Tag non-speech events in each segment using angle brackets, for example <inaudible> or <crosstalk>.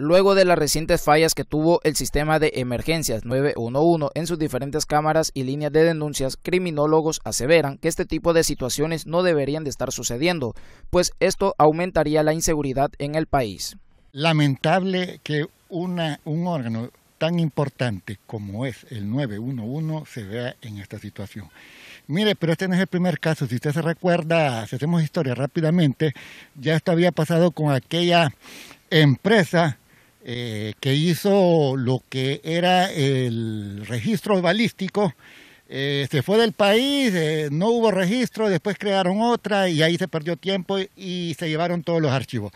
luego de las recientes fallas que tuvo el sistema de emergencias 911 en sus diferentes cámaras y líneas de denuncias, criminólogos aseveran que este tipo de situaciones no deberían de estar sucediendo, pues esto aumentaría la inseguridad en el país. Lamentable que un órgano tan importante como es el 911 se vea en esta situación. Mire, pero este no es el primer caso. Si usted se recuerda, si hacemos historia rápidamente, ya esto había pasado con aquella empresa eh, que hizo lo que era el registro balístico. Eh, se fue del país, eh, no hubo registro, después crearon otra y ahí se perdió tiempo y, se llevaron todos los archivos.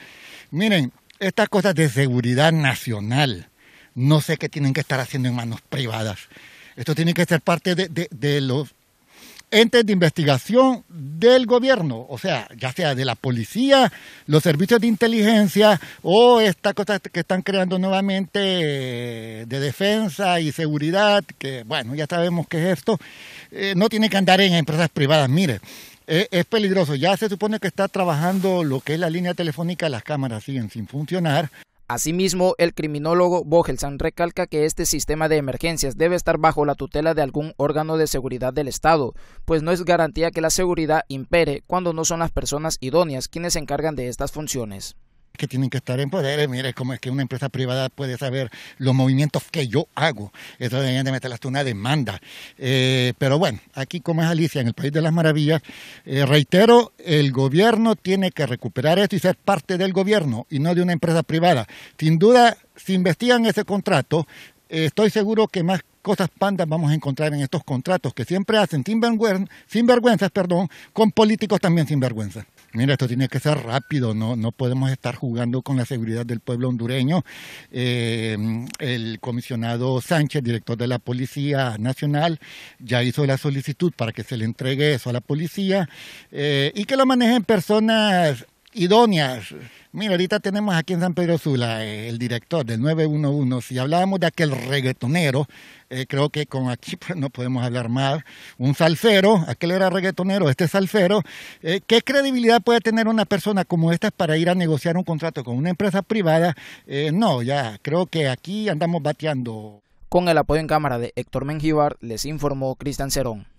Miren, estas cosas de seguridad nacional, no sé qué tienen que estar haciendo en manos privadas. Esto tiene que ser parte de los entes de investigación del gobierno, o sea, ya sea de la policía, los servicios de inteligencia o estas cosas que están creando nuevamente eh, de defensa y seguridad, que bueno, ya sabemos qué es esto, eh, no tiene que andar en empresas privadas, mire. Eh, es peligroso, ya se supone que está trabajando lo que es la línea telefónica, las cámaras siguen sin funcionar. Asimismo, el criminólogo Bogelsan recalca que este sistema de emergencias debe estar bajo la tutela de algún órgano de seguridad del Estado, pues no es garantía que la seguridad impere cuando no son las personas idóneas quienes se encargan de estas funciones que tienen que estar en poder, Mire, cómo es que una empresa privada puede saber los movimientos que yo hago. Eso deberían de meterle hasta una demanda. Eh, pero bueno, aquí como es Alicia, en el País de las Maravillas, eh, reitero, el gobierno tiene que recuperar esto y ser parte del gobierno y no de una empresa privada. Sin duda, si investigan ese contrato, eh, estoy seguro que más cosas pandas vamos a encontrar en estos contratos que siempre hacen sinvergüenzas, sinvergüenzas perdón, con políticos también sin sinvergüenzas. Mira, esto tiene que ser rápido, no, no podemos estar jugando con la seguridad del pueblo hondureño. Eh, el comisionado Sánchez, director de la Policía Nacional, ya hizo la solicitud para que se le entregue eso a la policía eh, y que lo manejen personas idóneas Mira, ahorita tenemos aquí en San Pedro Sula eh, el director del 911. Si hablábamos de aquel reggaetonero, eh, creo que con aquí <laughs> pues, no podemos hablar más. Un salfero, aquel era reggaetonero, este salsero. Eh, ¿Qué credibilidad puede tener una persona como esta para ir a negociar un contrato con una empresa privada? no, ya, creo que aquí andamos bateando. Con el apoyo en cámara de Héctor Mengíbar, les informó Cristian Cerón.